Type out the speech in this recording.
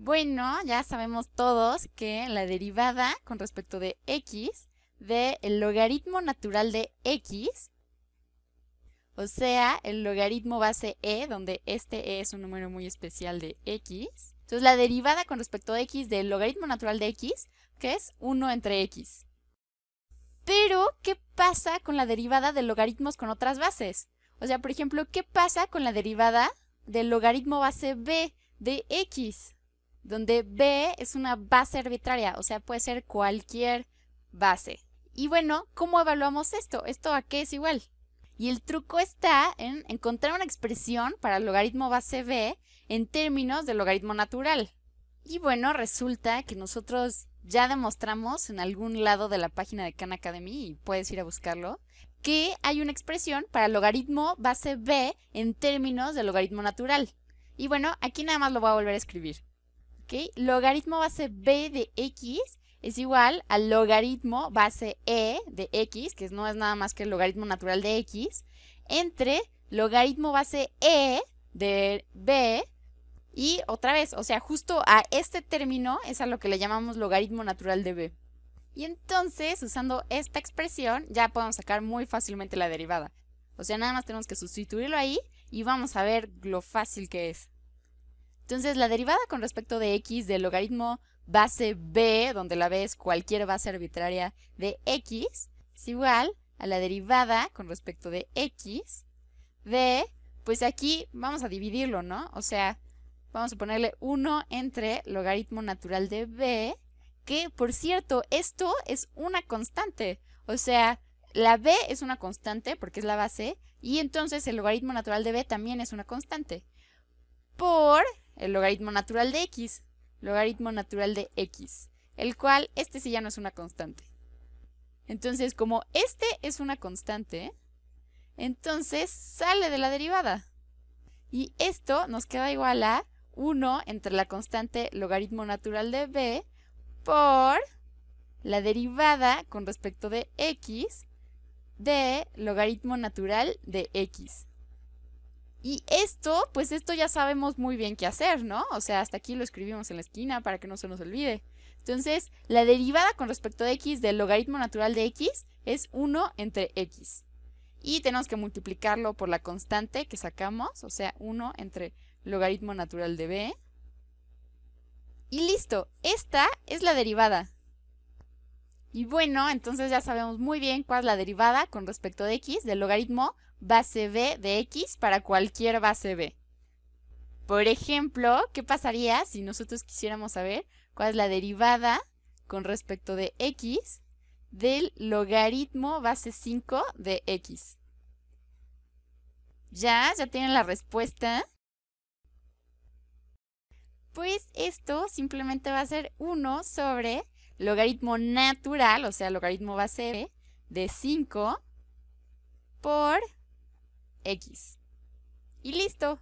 Bueno, ya sabemos todos que la derivada con respecto de x del el logaritmo natural de x, o sea, el logaritmo base e, donde este e es un número muy especial de x. Entonces, la derivada con respecto a x del logaritmo natural de x, que es 1 entre x. Pero, ¿qué pasa con la derivada de logaritmos con otras bases? O sea, por ejemplo, ¿qué pasa con la derivada del logaritmo base b de x? donde B es una base arbitraria, o sea, puede ser cualquier base. Y bueno, ¿cómo evaluamos esto? ¿Esto a qué es igual? Y el truco está en encontrar una expresión para el logaritmo base B en términos del logaritmo natural. Y bueno, resulta que nosotros ya demostramos en algún lado de la página de Khan Academy, y puedes ir a buscarlo, que hay una expresión para logaritmo base B en términos del logaritmo natural. Y bueno, aquí nada más lo voy a volver a escribir. ¿Ok? Logaritmo base B de X es igual al logaritmo base E de X, que no es nada más que el logaritmo natural de X, entre logaritmo base E de B y otra vez, o sea, justo a este término es a lo que le llamamos logaritmo natural de B. Y entonces, usando esta expresión, ya podemos sacar muy fácilmente la derivada. O sea, nada más tenemos que sustituirlo ahí y vamos a ver lo fácil que es. Entonces, la derivada con respecto de x del logaritmo base b, donde la b es cualquier base arbitraria de x, es igual a la derivada con respecto de x de, pues aquí vamos a dividirlo, ¿no? O sea, vamos a ponerle 1 entre logaritmo natural de b, que por cierto, esto es una constante. O sea, la b es una constante porque es la base, y entonces el logaritmo natural de b también es una constante. Por el logaritmo natural de x, logaritmo natural de x, el cual este sí ya no es una constante. Entonces, como este es una constante, entonces sale de la derivada. Y esto nos queda igual a 1 entre la constante logaritmo natural de b por la derivada con respecto de x de logaritmo natural de x. Y esto, pues esto ya sabemos muy bien qué hacer, ¿no? O sea, hasta aquí lo escribimos en la esquina para que no se nos olvide. Entonces, la derivada con respecto a x del logaritmo natural de x es 1 entre x. Y tenemos que multiplicarlo por la constante que sacamos, o sea, 1 entre logaritmo natural de b. Y listo, esta es la derivada. Y bueno, entonces ya sabemos muy bien cuál es la derivada con respecto de x del logaritmo base B de X para cualquier base B. Por ejemplo, ¿qué pasaría si nosotros quisiéramos saber cuál es la derivada con respecto de X del logaritmo base 5 de X? ¿Ya? ¿Ya tienen la respuesta? Pues esto simplemente va a ser 1 sobre logaritmo natural, o sea, logaritmo base B de 5 por X. Y listo,